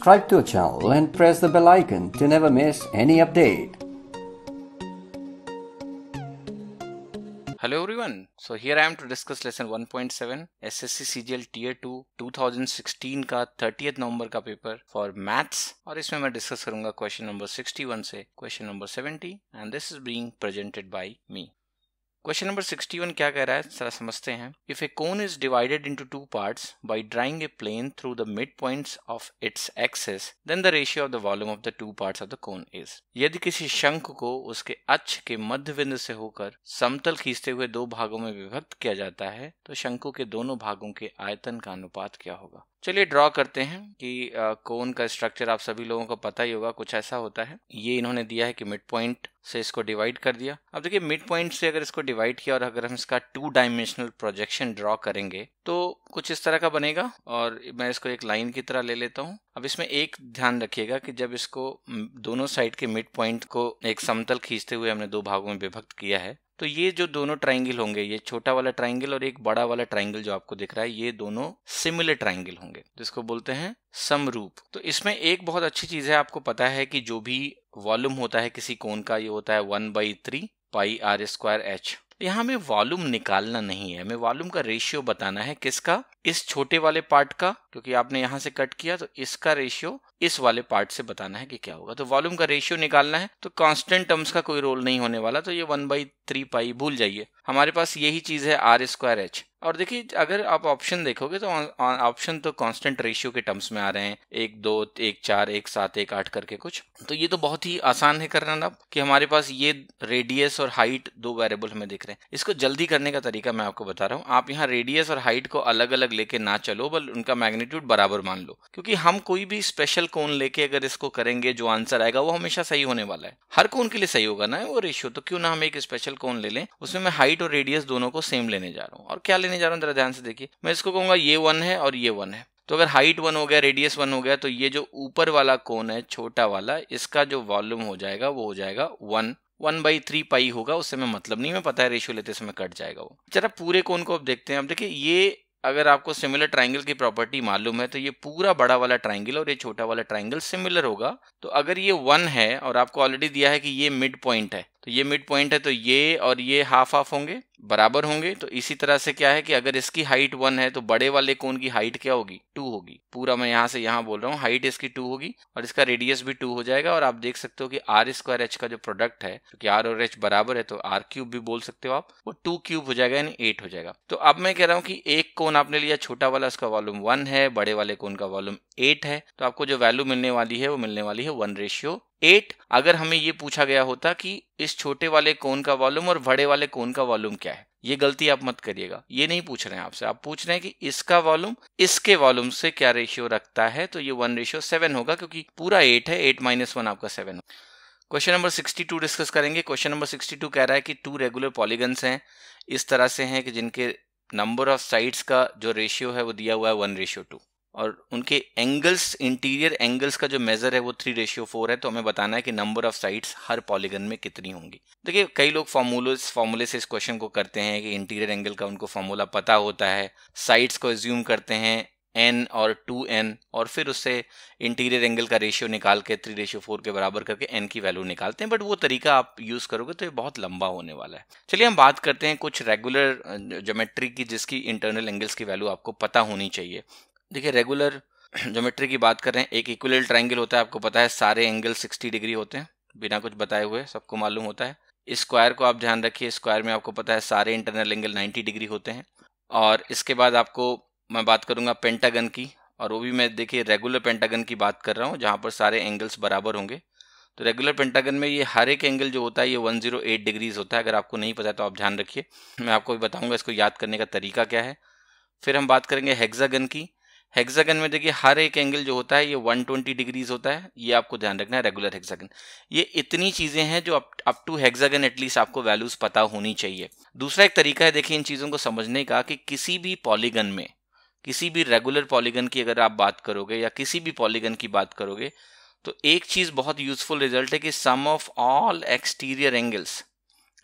subscribe to our channel and press the bell icon to never miss any update. Hello everyone. So here I am to discuss lesson 1.7 SSC CGL Tier 2 2016 ka 30th November ka paper for maths. Aur isme main discuss karunga question number 61 se question number 70 and this is being presented by me. Question number 61 क्या कह रहा है जरा समझते हैं if a cone is divided into two parts by drawing a plane through the midpoints of its axis then the ratio of the volume of the two parts of the cone is यदि किसी शंख को उसके अक्ष के मध्य बिंदु से होकर समतल खींचते हुए दो भागों में विभक्त किया जाता है तो शंकु के दोनों भागों के आयतन का अनुपात क्या होगा चलिए ड्रॉ करते हैं कि कोन का स्ट्रक्चर आप सभी लोगों को पता ही होगा कुछ ऐसा होता है ये इन्होंने दिया है कि मिड पॉइंट से इसको डिवाइड कर दिया अब देखिए मिड पॉइंट से अगर इसको डिवाइड किया और अगर हम इसका टू डायमेंशनल प्रोजेक्शन ड्रॉ करेंगे तो कुछ इस तरह का बनेगा और मैं इसको एक लाइन की तरह ले लेता हूँ अब इसमें एक ध्यान रखिएगा कि जब इसको दोनों साइड के मिड पॉइंट को एक समतल खींचते हुए हमने दो भागों में विभक्त किया है तो ये जो दोनों ट्राइंगल होंगे ये छोटा वाला ट्राइंगल और एक बड़ा वाला ट्राइंगल जो आपको दिख रहा है ये दोनों सिमिलर ट्राइंगल होंगे जिसको बोलते हैं समरूप तो इसमें एक बहुत अच्छी चीज है आपको पता है कि जो भी वॉल्यूम होता है किसी कोन का ये होता है one by three pi r square h तो यहाँ हमें वॉल्यूम निकालना नहीं है हमें वॉल्यूम का रेशियो बताना है किसका इस छोटे वाले पार्ट का क्योंकि आपने यहाँ से कट किया तो इसका रेशियो इस वाले पार्ट से बताना है कि क्या होगा तो वॉल्यूम का रेशियो निकालना है तो कांस्टेंट टर्म्स का कोई रोल नहीं होने वाला तो ये वन बाई थ्री पाई भूल जाइए हमारे पास यही चीज है आर स्क्वायर एच और देखिए अगर आप ऑप्शन देखोगे तो ऑप्शन तो कांस्टेंट रेशियो के टर्म्स में आ रहे हैं एक दो एक चार एक सात एक आठ करके कुछ तो ये तो बहुत ही आसान है करना ना कि हमारे पास ये रेडियस और हाइट दो वेरिएबल हमें दिख रहे हैं इसको जल्दी करने का तरीका मैं आपको बता रहा हूँ आप यहाँ रेडियस और हाइट को अलग अलग लेके ना चलो बल उनका मैग्नेट मैग्नीट्यूड बराबर मान लो क्योंकि हम कोई भी स्पेशल कोन लेके अगर इसको करेंगे जो आंसर आएगा वो हमेशा सही होने वाला है हर कोन के लिए सही होगा ना वो रेशियो तो क्यों ना हम एक स्पेशल कोन ले लें उसमें मैं हाइट और रेडियस दोनों को सेम लेने जा रहा हूँ और क्या लेने जा रहा हूँ जरा ध्यान से देखिए मैं इसको कहूंगा ये वन है और ये वन है तो अगर हाइट वन हो गया रेडियस वन हो गया तो ये जो ऊपर वाला कोन है छोटा वाला इसका जो वॉल्यूम हो जाएगा वो हो जाएगा one one by three pi होगा उससे मैं मतलब नहीं मैं पता है रेशियो लेते समय कट जाएगा वो जरा पूरे कोन को अब देखते हैं अब देखिए ये अगर आपको सिमिलर ट्राइंगल की प्रॉपर्टी मालूम है तो ये पूरा बड़ा वाला ट्राइंगल और ये छोटा वाला ट्राइंगल सिमिलर होगा तो अगर ये वन है और आपको ऑलरेडी दिया है कि ये मिड पॉइंट है तो ये मिड पॉइंट है तो ये और ये हाफ हाफ होंगे बराबर होंगे तो इसी तरह से क्या है कि अगर इसकी हाइट वन है तो बड़े वाले कोन की हाइट क्या होगी टू होगी पूरा मैं यहां से यहाँ बोल रहा हूँ हाइट इसकी टू होगी और इसका रेडियस भी टू हो जाएगा और आप देख सकते हो कि आर स्क्वायर एच का जो प्रोडक्ट है क्योंकि तो आर और एच बराबर है तो आर क्यूब भी बोल सकते हो आप वो टू क्यूब हो जाएगा यानी एट हो जाएगा तो अब मैं कह रहा हूँ कि एक कोन आपने लिया छोटा वाला उसका वॉल्यूम वन है बड़े वाले कोन का वॉल्यूम एट है तो आपको जो वैल्यू मिलने वाली है वो मिलने वाली है वन रेशियो एट अगर हमें ये पूछा गया होता कि इस छोटे वाले कोन का वॉल्यूम और बड़े वाले कोन का वॉल्यूम क्या है ये गलती आप मत करिएगा ये नहीं पूछ रहे हैं आपसे आप पूछ रहे हैं कि इसका वॉल्यूम इसके वॉल्यूम से क्या रेशियो रखता है तो ये वन रेशियो सेवन होगा क्योंकि पूरा एट है एट माइनस वन आपका seven question number sixty two discuss करेंगे क्वेश्चन नंबर टू कह रहा है कि टू रेगुलर पॉलीगन्स हैं इस तरह से हैं कि जिनके नंबर ऑफ साइड्स का जो रेशियो है वो दिया हुआ है वन रेशियो टू और उनके एंगल्स इंटीरियर एंगल्स का जो मेजर है वो थ्री रेशियो फोर है तो हमें बताना है कि नंबर ऑफ साइड्स हर पॉलीगन में कितनी होंगी देखिए कई लोग फॉर्मूलोज फॉर्मूले से इस क्वेश्चन को करते हैं कि इंटीरियर एंगल का उनको फॉर्मूला पता होता है साइड्स को एज्यूम करते हैं एन और टू एन और फिर उससे इंटीरियर एंगल का रेशियो निकाल के थ्री रेशियो फोर के बराबर करके एन की वैल्यू निकालते हैं बट वो तरीका आप यूज़ करोगे तो ये बहुत लंबा होने वाला है चलिए हम बात करते हैं कुछ रेगुलर ज्योमेट्री की जिसकी इंटरनल एंगल्स की वैल्यू आपको पता होनी चाहिए देखिए रेगुलर जोमेट्री की बात कर रहे हैं एक इक्वल ट्राइंगल होता है आपको पता है सारे एंगल 60 डिग्री होते हैं बिना कुछ बताए हुए सबको मालूम होता है स्क्वायर को आप ध्यान रखिए स्क्वायर में आपको पता है सारे इंटरनल एंगल 90 डिग्री होते हैं और इसके बाद आपको मैं बात करूंगा पेंटागन की और वो भी मैं देखिए रेगुलर पेंटागन की बात कर रहा हूँ जहाँ पर सारे एंगल्स बराबर होंगे तो रेगुलर पेंटागन में ये हर एक एंगल जो होता है ये 108 डिग्रीज होता है अगर आपको नहीं पता तो आप ध्यान रखिए मैं आपको भी बताऊंगा इसको याद करने का तरीका क्या है फिर हम बात करेंगे हेक्सागन की हेक्सागन में देखिए हर एक एंगल जो होता है ये 120 डिग्रीज होता है ये आपको ध्यान रखना है रेगुलर हेक्सागन ये इतनी चीज़ें हैं जो अप टू हेक्सागन एटलीस्ट आपको वैल्यूज पता होनी चाहिए दूसरा एक तरीका है देखिए इन चीज़ों को समझने का कि किसी भी पॉलीगन में किसी भी रेगुलर पॉलीगन की अगर आप बात करोगे या किसी भी पॉलीगन की बात करोगे तो एक चीज़ बहुत यूजफुल रिजल्ट है कि sum of all exterior angles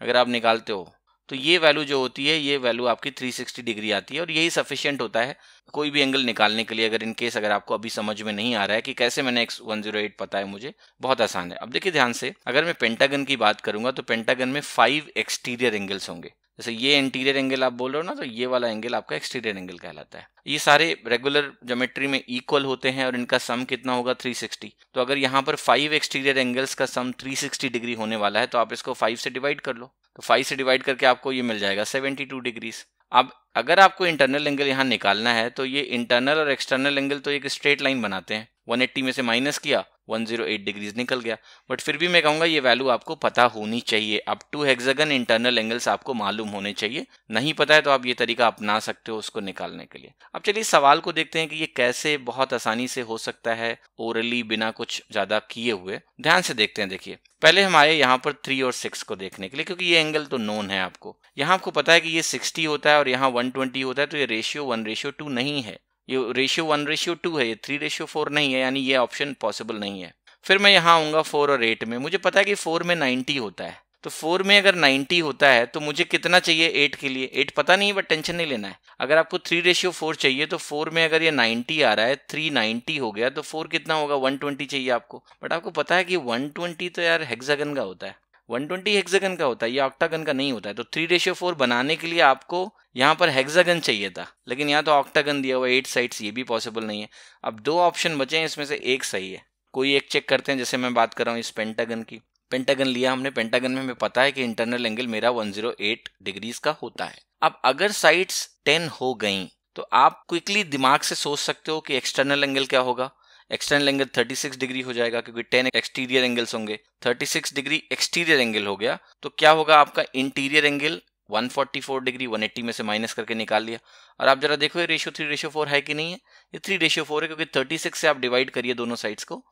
अगर आप निकालते हो तो ये वैल्यू जो होती है ये वैल्यू आपकी 360 डिग्री आती है और यही सफिशियंट होता है कोई भी एंगल निकालने के लिए अगर इन केस अगर आपको अभी समझ में नहीं आ रहा है कि कैसे मैंने एक्स वन जीरो एट पता है मुझे बहुत आसान है अब देखिए ध्यान से अगर मैं पेंटागन की बात करूंगा तो पेंटागन में फाइव एक्सटीरियर एंगल्स होंगे जैसे ये इंटीरियर एंगल आप बोल रहे हो ना तो ये वाला एंगल आपका एक्सटीरियर एंगल कहलाता है ये सारे रेगुलर ज्योमेट्री में इक्वल होते हैं और इनका सम कितना होगा 360 तो अगर यहाँ पर फाइव एक्सटीरियर एंगल्स का सम 360 डिग्री होने वाला है तो आप इसको फाइव से डिवाइड कर लो तो फाइव से डिवाइड करके आपको ये मिल जाएगा सेवेंटी टू डिग्रीज अब अगर आपको इंटरनल एंगल यहाँ निकालना है तो ये इंटरनल और एक्सटर्नल एंगल तो एक स्ट्रेट लाइन बनाते हैं 180 में से माइनस किया 108 डिग्रीज निकल गया बट फिर भी मैं कहूंगा ये वैल्यू आपको पता होनी चाहिए अब टू हेक्सागन इंटरनल एंगल्स आपको मालूम होने चाहिए नहीं पता है तो आप ये तरीका अपना सकते हो उसको निकालने के लिए अब चलिए सवाल को देखते हैं कि ये कैसे बहुत आसानी से हो सकता है ओरली बिना कुछ ज़्यादा किए हुए ध्यान से देखते हैं देखिए पहले हम आए यहाँ पर थ्री और सिक्स को देखने के लिए क्योंकि ये एंगल तो नोन है आपको यहाँ आपको पता है कि ये सिक्सटी होता है और यहाँ वन ट्वेंटी होता है तो ये रेशियो वन रेशियो टू नहीं है ये रेशियो वन रेशियो टू है ये थ्री रेशियो फोर नहीं है यानी ये ऑप्शन पॉसिबल नहीं है फिर मैं यहाँ आऊंगा फोर और एट में मुझे पता है कि फोर में नाइन्टी होता है तो फोर में अगर नाइन्टी होता है तो मुझे कितना चाहिए एट के लिए एट पता नहीं है बट टेंशन नहीं लेना है अगर आपको थ्री रेशियो फोर चाहिए तो फोर में अगर ये नाइन्टी आ रहा है थ्री नाइन्टी हो गया तो फोर कितना होगा वन ट्वेंटी चाहिए आपको बट आपको पता है कि वन ट्वेंटी तो यार हेक्सागन का होता है वन ट्वेंटी हेक्सागन का होता है ये ऑक्टागन का नहीं होता है तो थ्री रेशियो फोर बनाने के लिए आपको यहाँ पर हेक्सागन चाहिए था लेकिन यहाँ तो ऑक्टागन दिया हुआ एट साइड्स ये भी पॉसिबल नहीं है अब दो ऑप्शन बचे हैं इसमें से एक सही है कोई एक चेक करते हैं जैसे मैं बात कर रहा हूँ इस पेंटागन की पेंटागन लिया हमने पेंटागन में हमें पता है कि इंटरनल एंगल मेरा वन जीरो एट डिग्रीज का होता है अब अगर साइड्स टेन हो गई तो आप क्विकली दिमाग से सोच सकते हो कि एक्सटर्नल एंगल क्या होगा एक्सटर्नल एंगल 36 डिग्री हो जाएगा क्योंकि 10 एक्सटीरियर एंगल्स होंगे 36 डिग्री एक्सटीरियर एंगल हो गया तो क्या होगा आपका इंटीरियर एंगल 144 डिग्री 180 में से माइनस करके निकाल लिया और आप जरा देखो ये रेशियो थ्री रेशियो फोर है कि नहीं है ये थ्री रेशियो फोर है क्योंकि 36 से आप डिवाइड करिए दोनों साइड्स को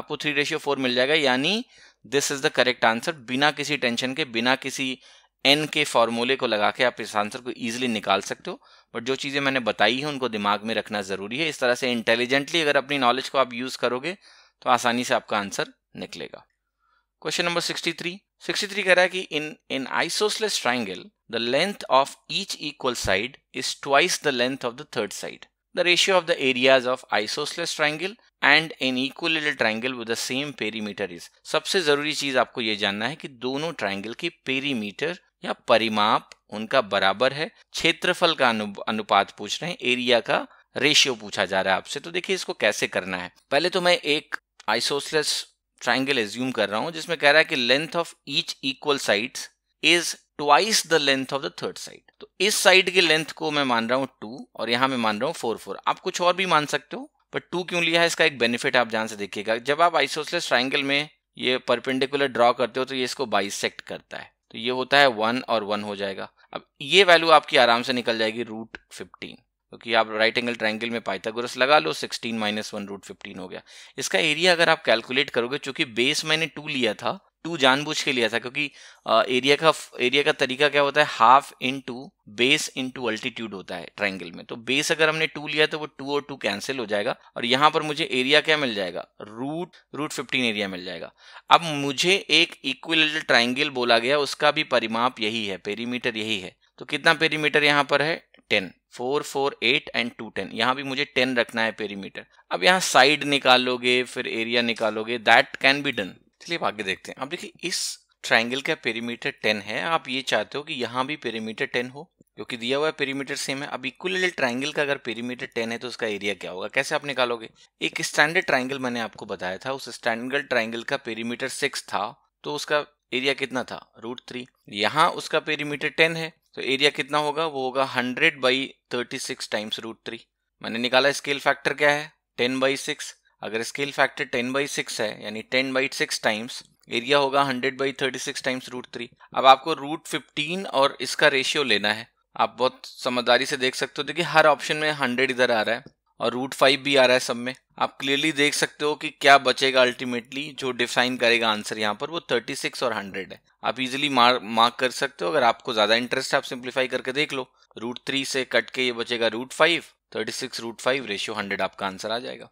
आपको थ्री रेशियो फोर मिल जाएगा यानी this is the correct answer बिना किसी टेंशन के बिना किसी एन के फॉर्मूले को लगा के आप इस आंसर को ईजिली निकाल सकते हो बट जो चीज़ें मैंने बताई हैं उनको दिमाग में रखना ज़रूरी है इस तरह से इंटेलिजेंटली अगर अपनी नॉलेज को आप यूज़ करोगे तो आसानी से आपका आंसर निकलेगा क्वेश्चन नंबर 63 63 कह रहा है कि in in isosceles triangle the length of each equal side is twice the length of the third side the ratio of the areas of isosceles triangle and an equal triangle with the same perimeter is सबसे जरूरी चीज आपको ये जानना है कि दोनों triangle के पेरीमीटर या परिमाप उनका बराबर है क्षेत्रफल का अनु, अनुपात पूछ रहे हैं एरिया का रेशियो पूछा जा रहा है आपसे तो देखिए इसको कैसे करना है पहले तो मैं एक आइसोसलेस ट्राइंगल एज्यूम कर रहा हूं जिसमें कह रहा है कि length of each equal side is twice the length of the third side तो इस साइड की लेंथ को मैं मान रहा हूं टू और यहां मैं मान रहा हूँ फोर फोर आप कुछ और भी मान सकते हो पर टू क्यों लिया है इसका एक बेनिफिट आप जान से देखिएगा जब आप आइसोसलेस ट्राइंगल में ये परपेंडिकुलर ड्रॉ करते हो तो ये इसको बाइसेक्ट करता है तो ये होता है वन और वन हो जाएगा अब ये वैल्यू आपकी आराम से निकल जाएगी रूट फिफ्टीन क्योंकि आप राइट एंगल ट्राइंगल में पाइथागोरस लगा लो 16 माइनस वन रूट फिफ्टीन हो गया इसका एरिया अगर आप कैलकुलेट करोगे चूंकि बेस मैंने टू लिया था टू जानबूझ के लिया था क्योंकि एरिया का एरिया का तरीका क्या होता है half into base into altitude होता है ट्राइंगल में तो बेस अगर हमने टू लिया तो वो टू और टू कैंसिल हो जाएगा और यहाँ पर मुझे एरिया क्या मिल जाएगा रूट रूट फिफ्टीन एरिया मिल जाएगा अब मुझे एक इक्वल ट्राइंगल बोला गया उसका भी परिमाप यही है पेरीमीटर यही है तो कितना पेरीमीटर यहाँ पर है ten four four eight and two ten यहाँ भी मुझे टेन रखना है पेरीमीटर अब यहाँ साइड निकालोगे फिर एरिया निकालोगे दैट कैन बी डन चलिए अब आगे देखते हैं अब देखिए इस ट्राइंगल का पेरीमीटर टेन है आप ये चाहते हो कि यहाँ भी पेरीमीटर टेन हो क्योंकि दिया हुआ है पेरीमीटर सेम है अब इक्वल ट्राइंगल का अगर पेरीमीटर टेन है तो उसका एरिया क्या होगा कैसे आप निकालोगे एक स्टैंडर्ड ट्राइंगल मैंने आपको बताया था उस स्टैंडर्ड ट्राइंगल का पेरीमीटर सिक्स था तो उसका एरिया कितना था रूट थ्री यहाँ उसका पेरीमीटर टेन है तो एरिया कितना होगा वो होगा hundred by thirty six times root three मैंने निकाला स्केल फैक्टर क्या है टेन बाई सिक्स अगर scale factor ten by six है यानी ten by six times area होगा hundred by thirty six times root three अब आपको रूट फिफ्टीन और इसका रेशियो लेना है आप बहुत समझदारी से देख सकते हो देखिए हर ऑप्शन में हंड्रेड इधर आ रहा है और रूट फाइव भी आ रहा है सब में आप क्लियरली देख सकते हो कि क्या बचेगा अल्टीमेटली जो डिफाइन करेगा आंसर यहाँ पर वो थर्टी सिक्स और हंड्रेड है आप इजिली मार्क कर सकते हो अगर आपको ज्यादा इंटरेस्ट है आप सिंप्लीफाई करके देख लो रूट थ्री से कट के ये बचेगा root five thirty six root five ratio hundred आपका आंसर आ जाएगा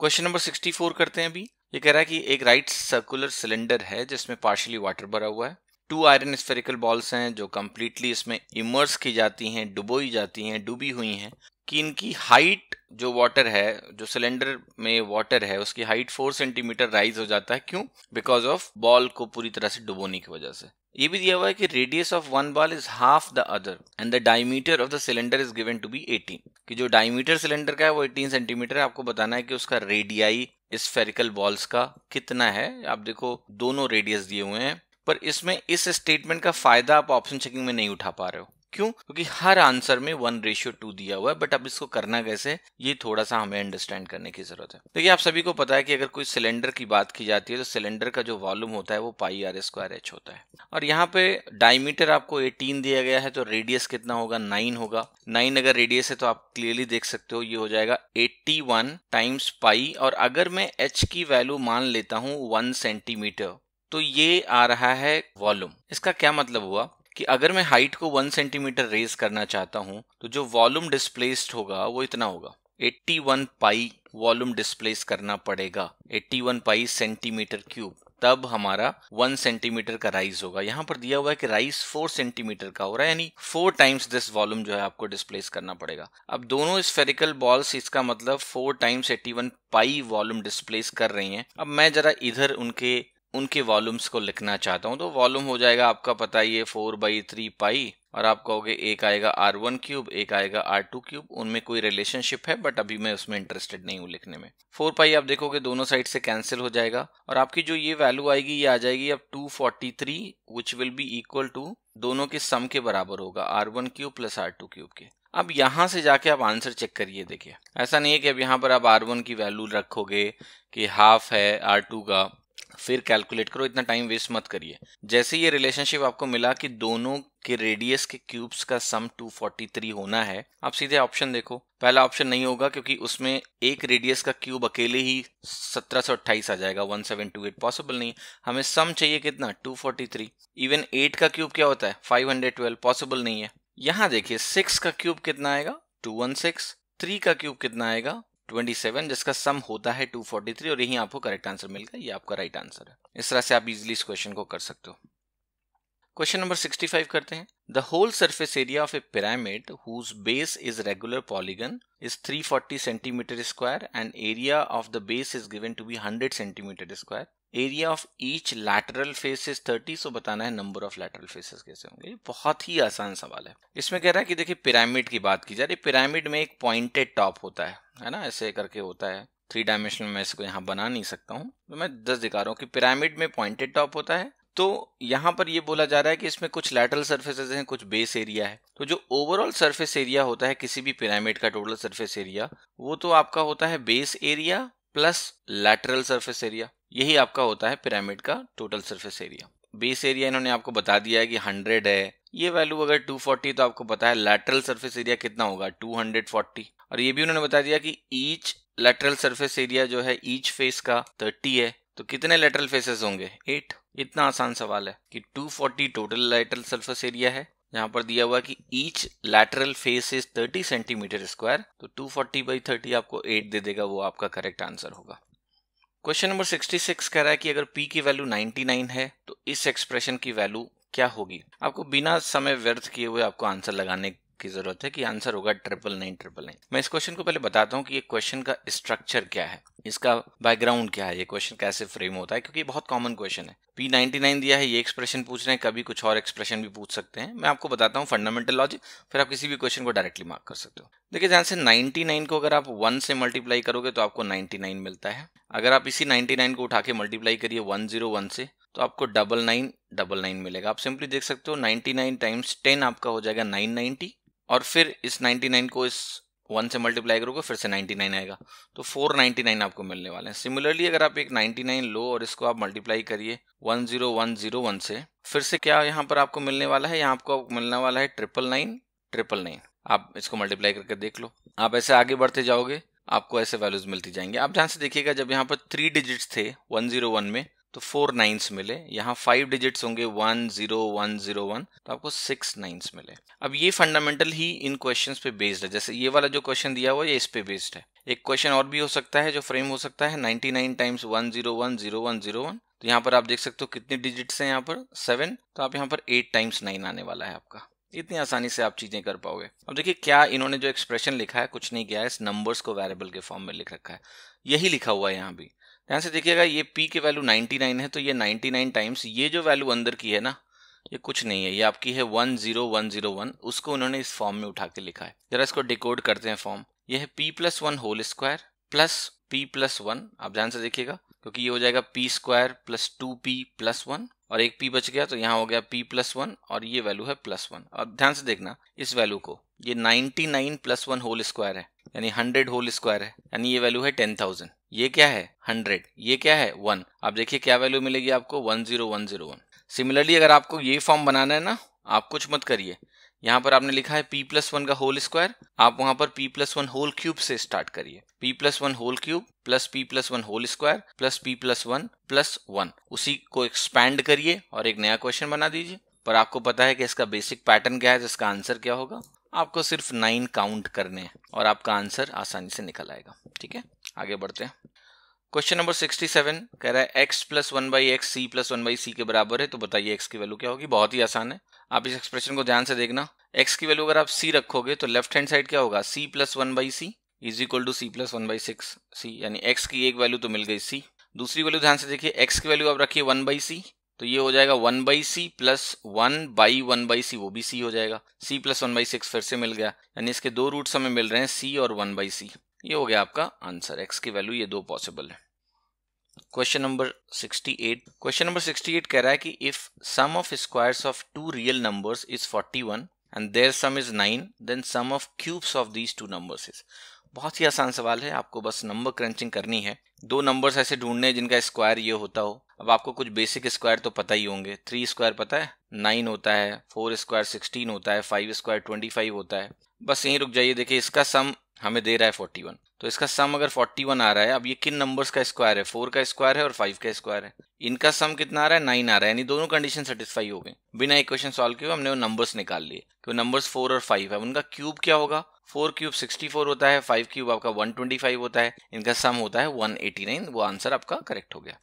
क्वेश्चन नंबर 64 करते हैं अभी ये कह रहा है कि एक राइट सर्कुलर सिलेंडर है जिसमें पार्शियली वाटर भरा हुआ है टू आयरन स्फेरिकल बॉल्स हैं जो कम्प्लीटली इसमें इमर्स की जाती हैं डुबोई जाती हैं डूबी हुई हैं कि इनकी हाइट जो वाटर है जो सिलेंडर में वाटर है उसकी हाइट फोर सेंटीमीटर राइज हो जाता है क्यों बिकॉज ऑफ बॉल को पूरी तरह से डुबोने की वजह से ये भी दिया हुआ है कि radius of one ball is half the other and the diameter of the cylinder is given to be 18 कि जो डायमीटर सिलेंडर का है वो 18 सेंटीमीटर है आपको बताना है कि उसका रेडियाई स्फेरिकल बॉल्स का कितना है आप देखो दोनों रेडियस दिए हुए हैं पर इसमें इस स्टेटमेंट का फायदा आप ऑप्शन चेकिंग में नहीं उठा पा रहे हो क्यों क्योंकि हर आंसर में वन रेशियो टू दिया हुआ है बट अब इसको करना कैसे ये थोड़ा सा हमें अंडरस्टैंड करने की जरूरत है देखिए आप सभी को पता है कि अगर कोई सिलेंडर की बात की जाती है तो सिलेंडर का जो वॉल्यूम होता है वो पाई आर स्क्वायर एच होता है और यहाँ पे डायमीटर आपको एटीन दिया गया है तो रेडियस कितना होगा नाइन होगा नाइन अगर रेडियस है तो आप क्लियरली देख सकते हो ये हो जाएगा एट्टी वन टाइम्स पाई और अगर मैं एच की वैल्यू मान लेता हूँ वन सेंटीमीटर तो ये आ रहा है वॉल्यूम इसका क्या मतलब हुआ कि अगर मैं हाइट को वन सेंटीमीटर रेज करना चाहता हूं तो जो वॉल्यूम डिस्प्लेस्ड होगा वो इतना होगा 81 पाई वॉल्यूम डिस्प्लेस करना पड़ेगा 81 पाई सेंटीमीटर क्यूब तब हमारा वन सेंटीमीटर का राइस होगा यहाँ पर दिया हुआ है कि राइस फोर सेंटीमीटर का हो रहा है यानी फोर टाइम्स दिस वॉल्यूम जो है आपको डिस्प्लेस करना पड़ेगा अब दोनों स्फेरिकल बॉल्स इसका मतलब four times eighty one pi volume displace कर रही हैं अब मैं जरा इधर उनके उनके वॉल्यूम्स को लिखना चाहता हूँ तो वॉल्यूम हो जाएगा आपका पता ही है फोर बाई थ्री पाई और आप कहोगे एक आएगा आर वन क्यूब एक आएगा आर टू क्यूब उनमें कोई रिलेशनशिप है बट अभी मैं उसमें इंटरेस्टेड नहीं हूँ लिखने में फोर पाई आप देखोगे दोनों साइड से कैंसिल हो जाएगा और आपकी जो ये वैल्यू आएगी ये आ जाएगी अब two forty three which will be equal to दोनों के सम के बराबर होगा R one cube plus R two cube के अब यहाँ से जाके आप आंसर चेक करिए देखिए ऐसा नहीं है कि अब यहाँ पर आप आर वन की वैल्यू रखोगे कि हाफ है आर टू का फिर कैलकुलेट करो इतना टाइम वेस्ट मत करिए जैसे ये रिलेशनशिप आपको मिला कि दोनों के रेडियस के क्यूब्स का सम 243 होना है आप सीधे ऑप्शन देखो पहला ऑप्शन नहीं होगा क्योंकि उसमें एक रेडियस का क्यूब अकेले ही सत्रह आ जाएगा 1728 पॉसिबल नहीं हमें सम चाहिए कितना 243 इवन एट का क्यूब क्या होता है 512 पॉसिबल नहीं है यहाँ देखिए सिक्स का क्यूब कितना आएगा टू वन सिक्स थ्री का क्यूब कितना आएगा 27 जिसका सम होता है 243 और यही आपको करेक्ट आंसर मिल गया ये आपका राइट आंसर है इस तरह से आप इजिली इस क्वेश्चन को कर सकते हो क्वेश्चन नंबर 65 करते हैं the whole surface area of a pyramid whose base is regular polygon is 340 centimetre square and area of the base is given to be 100 centimetre square area of each lateral faces 30 so बताना है number of lateral faces कैसे होंगे बहुत ही आसान सवाल है इसमें कह रहा है कि देखिए पिरामिड की बात की जा रही पिरामिड में एक पॉइंटेड टॉप होता है है ना ऐसे करके होता है थ्री डायमेंशनल मैं इसको यहाँ बना नहीं सकता हूँ तो मैं दस दिखा रहा हूँ कि पिरामिड में पॉइंटेड टॉप होता है तो यहाँ पर ये बोला जा रहा है कि इसमें कुछ लैटरल सर्फेसेज हैं कुछ बेस एरिया है तो जो ओवरऑल सरफेस एरिया होता है किसी भी पिरामिड का टोटल सरफेस एरिया वो तो आपका होता है base area plus lateral surface area यही आपका होता है पिरामिड का total surface area base area इन्होंने आपको बता दिया है कि 100 है ये वैल्यू अगर 240 तो आपको पता है लैटरल सरफेस एरिया कितना होगा 240 और ये भी उन्होंने बता दिया कि ईच लेटरल सरफेस एरिया जो है ईच फेस का 30 है तो कितने लेटरल फेसेस होंगे एट इतना आसान सवाल है कि 240 टोटल लेटरल सरफेस एरिया है यहाँ पर दिया हुआ कि each lateral face is 30 centimetre square तो 240 फोर्टी बाई थर्टी आपको 8 दे देगा वो आपका करेक्ट आंसर होगा क्वेश्चन नंबर 66 कह रहा है कि अगर p की वैल्यू 99 है तो इस एक्सप्रेशन की वैल्यू क्या होगी आपको बिना समय व्यर्थ किए हुए आपको आंसर लगाने की जरूरत है कि आंसर होगा ट्रिपल नाइन ट्रिपल नाइन मैं इस क्वेश्चन को पहले बताता हूँ कि ये क्वेश्चन का स्ट्रक्चर क्या है इसका बैकग्राउंड क्या है ये क्वेश्चन कैसे फ्रेम होता है क्योंकि बहुत कॉमन क्वेश्चन है पी नाइनटी नाइन दिया है ये एक्सप्रेशन पूछ रहे हैं कभी कुछ और एक्सप्रेशन भी पूछ सकते हैं मैं आपको बताता हूँ फंडामेंटल लॉजिक फिर आप किसी भी क्वेश्चन को डायरेक्टली मार्क कर सकते हो देखिए जहां से नाइनटी नाइन को अगर आप वन से मल्टीप्लाई करोगे तो आपको नाइनटी नाइन मिलता है अगर आप इसी नाइनटी नाइन को उठा के मल्टीप्लाई करिए वन जीरो वन से तो आपको डबल नाइन डबल नाइन मिलेगा आप सिंपली देख सकते हो नाइनटी नाइन टाइम्स टेन आपका हो जाएगा नाइन नाइनटी और फिर इस 99 को इस वन से मल्टीप्लाई करोगे फिर से 99 आएगा तो 499 आपको मिलने वाले हैं सिमिलरली अगर आप एक 99 लो और इसको आप मल्टीप्लाई करिए 10101 से फिर से क्या यहाँ पर आपको मिलने वाला है यहाँ आपको मिलने वाला है ट्रिपल नाइन ट्रिपल नाइन आप इसको मल्टीप्लाई करके देख लो आप ऐसे आगे बढ़ते जाओगे आपको ऐसे वैल्यूज मिलती जाएंगे आप ध्यान से देखिएगा जब यहाँ पर थ्री डिजिट्स थे 101 में तो फोर नाइन्स मिले यहाँ फाइव डिजिट्स होंगे one zero one zero one तो आपको सिक्स नाइन्स मिले अब ये फंडामेंटल ही इन क्वेश्चन पे बेस्ड है जैसे ये वाला जो क्वेश्चन दिया हुआ ये इस पे बेस्ड है एक क्वेश्चन और भी हो सकता है जो फ्रेम हो सकता है ninety nine times one zero one zero one zero one तो यहाँ पर आप देख सकते हो कितने डिजिट्स हैं यहाँ पर सेवन तो आप यहाँ पर एट टाइम्स नाइन आने वाला है आपका इतनी आसानी से आप चीजें कर पाओगे अब देखिए क्या इन्होंने जो एक्सप्रेशन लिखा है कुछ नहीं किया है इस नंबर्स को वेरिएबल के फॉर्म में लिख रखा है यही लिखा हुआ है यहाँ भी ध्यान से देखिएगा ये पी की वैल्यू 99 है तो ये 99 टाइम्स ये जो वैल्यू अंदर की है ना ये कुछ नहीं है ये आपकी है 10101 उसको उन्होंने इस फॉर्म में उठा के लिखा है जरा इसको डिकोड करते हैं फॉर्म ये है P plus one whole square plus P plus one आप ध्यान से देखिएगा क्योंकि ये हो जाएगा P square plus two P plus one और एक पी बच गया तो यहाँ हो गया पी प्लस वन और ये वैल्यू है प्लस वन अब ध्यान से देखना इस वैल्यू को ये 99 प्लस वन होल स्क्वायर है यानी 100 होल स्क्वायर है यानी ये वैल्यू है 10,000 ये क्या है 100 ये क्या है 1 आप देखिए क्या वैल्यू मिलेगी आपको 10101 सिमिलरली अगर आपको ये फॉर्म बनाना है ना आप कुछ मत करिए यहाँ पर आपने लिखा है पी प्लस वन का होल स्क्वायर आप वहां पर P plus one whole cube से स्टार्ट करिए P plus one whole cube plus P plus one whole square plus P plus one plus one उसी को एक्सपैंड करिए और एक नया क्वेश्चन बना दीजिए पर आपको पता है कि इसका बेसिक पैटर्न क्या है जिसका तो आंसर क्या होगा आपको सिर्फ नाइन काउंट करने हैं और आपका आंसर आसानी से निकल आएगा ठीक है आगे बढ़ते हैं क्वेश्चन नंबर 67 कह रहा है x plus one by X C plus one by C के बराबर है तो बताइए x की वैल्यू क्या होगी बहुत ही आसान है आप इस एक्सप्रेशन को ध्यान से देखना x की वैल्यू अगर आप c रखोगे तो लेफ्ट हैंड साइड क्या होगा c plus one by C is equal to C plus one by six C यानी x की एक वैल्यू तो मिल गई c दूसरी वैल्यू ध्यान से देखिए x की वैल्यू आप रखिए वन बाई सी तो ये हो जाएगा one by C plus one by one by C वो भी सी हो जाएगा C plus one by six फिर से मिल गया यानी इसके दो रूट्स हमें मिल रहे हैं सी और वन बाई सी ये हो गया आपका आंसर एक्स की वैल्यू ये दो पॉसिबल है क्वेश्चन नंबर 68 क्वेश्चन नंबर 68 कह रहा है कि if sum of squares of two real numbers is 41 and their sum is 9 then sum of cubes of these two numbers is बहुत ही आसान सवाल है आपको बस नंबर क्रंचिंग करनी है दो नंबर्स ऐसे ढूंढने जिनका स्क्वायर ये होता हो अब आपको कुछ बेसिक स्क्वायर तो पता ही होंगे थ्री स्क्वायर पता है नाइन होता है फोर स्क्वायर सिक्सटीन होता है फाइव स्क्वायर ट्वेंटी फाइव होता है बस यहीं रुक जाइए देखिए इसका सम हमें दे रहा है फोर्टी वन तो इसका सम अगर फोर्टी वन आ रहा है अब ये किन नंबर्स का स्क्वायर है फोर का स्क्वायर है और फाइव का स्क्वायर है इनका सम कितना आ रहा है नाइन आ रहा है यानी दोनों कंडीशन सेटिस्फाई हो गए बिना इक्वेशन सॉल्व किए हमने वो नंबर्स निकाल लिए नंबर नंबर्स फोर और फाइव है उनका क्यूब क्या होगा फोर क्यूब सिक्सटी फोर होता है फाइव क्यूब आपका वन ट्वेंटी फाइव होता है इनका सम होता है वन एटी नाइन वो आंसर आपका करेक्ट हो गया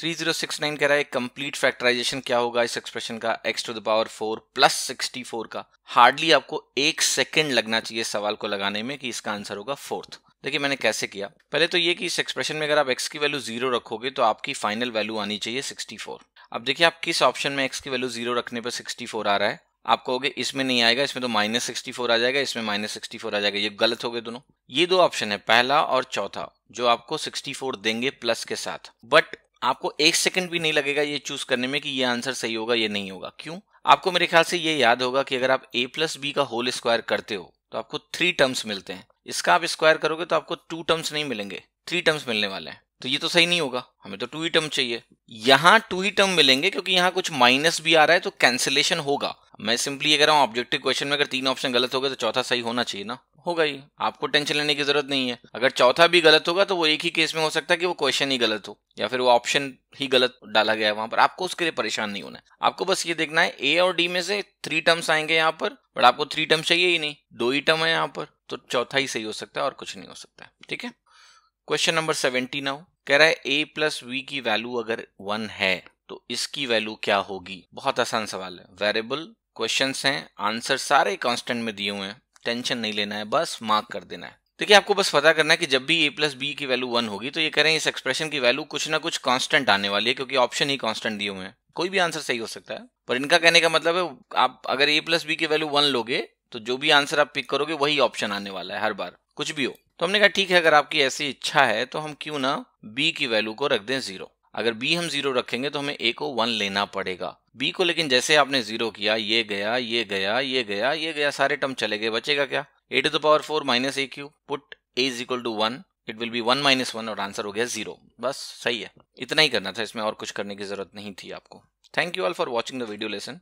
थ्री जीरो सिक्स नाइन कह रहा है कंप्लीट फैक्टराइजेशन क्या होगा इस एक्सप्रेशन का X to the power four plus sixty four का हार्डली आपको एक सेकेंड लगना चाहिए सवाल को लगाने में कि इसका आंसर होगा फोर्थ देखिए मैंने कैसे किया पहले तो ये कि इस एक्सप्रेशन में अगर आप x की वैल्यू जीरो रखोगे तो आपकी फाइनल वैल्यू आनी चाहिए 64 अब देखिए आप किस ऑप्शन में x की वैल्यू जीरो रखने पर 64 आ रहा है आप कहोगे इसमें नहीं आएगा इसमें तो माइनस सिक्सटी फोर आ जाएगा इसमें माइनस सिक्सटी फोर आ जाएगा ये गलत हो गए दोनों ये दो ऑप्शन है पहला और चौथा जो आपको सिक्सटी फोर देंगे प्लस के साथ बट आपको एक सेकंड भी नहीं लगेगा ये चूज करने में कि ये आंसर सही होगा ये नहीं होगा क्यों आपको मेरे ख्याल से ये याद होगा कि अगर आप ए प्लस बी का होल स्क्वायर करते हो तो आपको थ्री टर्म्स मिलते हैं इसका आप स्क्वायर करोगे तो आपको टू टर्म्स नहीं मिलेंगे थ्री टर्म्स मिलने वाले हैं तो ये तो सही नहीं होगा हमें तो टू ही टर्म चाहिए यहाँ टू ही टर्म मिलेंगे क्योंकि यहाँ कुछ माइनस भी आ रहा है तो कैंसिलेशन होगा मैं सिंपली ये कह रहा हूँ ऑब्जेक्टिव क्वेश्चन में अगर तीन ऑप्शन गलत हो गए तो चौथा सही होना चाहिए ना होगा ही आपको टेंशन लेने की जरूरत नहीं है अगर चौथा भी गलत होगा तो वो एक ही केस में हो सकता है कि वो क्वेश्चन ही गलत हो या फिर वो ऑप्शन ही गलत डाला गया है वहां पर आपको उसके लिए परेशान नहीं होना है आपको बस ये देखना है ए और डी में से थ्री टर्म्स आएंगे यहाँ पर बट आपको थ्री टर्म चाहिए ही नहीं दो ही e टर्म है यहाँ पर तो चौथा ही सही हो सकता है और कुछ नहीं हो सकता है ठीक है क्वेश्चन नंबर सेवेंटी नाउ कह रहा है ए प्लस वी की वैल्यू अगर वन है तो इसकी वैल्यू क्या होगी बहुत आसान सवाल है वेरिएबल क्वेश्चन हैं आंसर सारे कांस्टेंट में दिए हुए हैं टेंशन नहीं लेना है बस मार्क कर देना है देखिए आपको बस पता करना है कि जब भी ए प्लस बी की वैल्यू वन होगी तो ये करें इस एक्सप्रेशन की वैल्यू कुछ ना कुछ कांस्टेंट आने वाली है क्योंकि ऑप्शन ही कांस्टेंट दिए हुए हैं कोई भी आंसर सही हो सकता है पर इनका कहने का मतलब है आप अगर ए प्लस बी की वैल्यू वन लोगे तो जो भी आंसर आप पिक करोगे वही ऑप्शन आने वाला है हर बार कुछ भी हो तो हमने कहा ठीक है अगर आपकी ऐसी इच्छा है तो हम क्यों ना बी की वैल्यू को रख दें जीरो अगर बी हम जीरो रखेंगे तो हमें ए को वन लेना पड़ेगा बी को लेकिन जैसे आपने जीरो किया ये गया ये गया ये गया ये गया सारे टर्म चले गए बचेगा क्या A to the power four minus A cube put A is equal to one it will be one minus one और आंसर हो गया जीरो बस सही है इतना ही करना था इसमें और कुछ करने की जरूरत नहीं थी आपको thank you all for watching the video lesson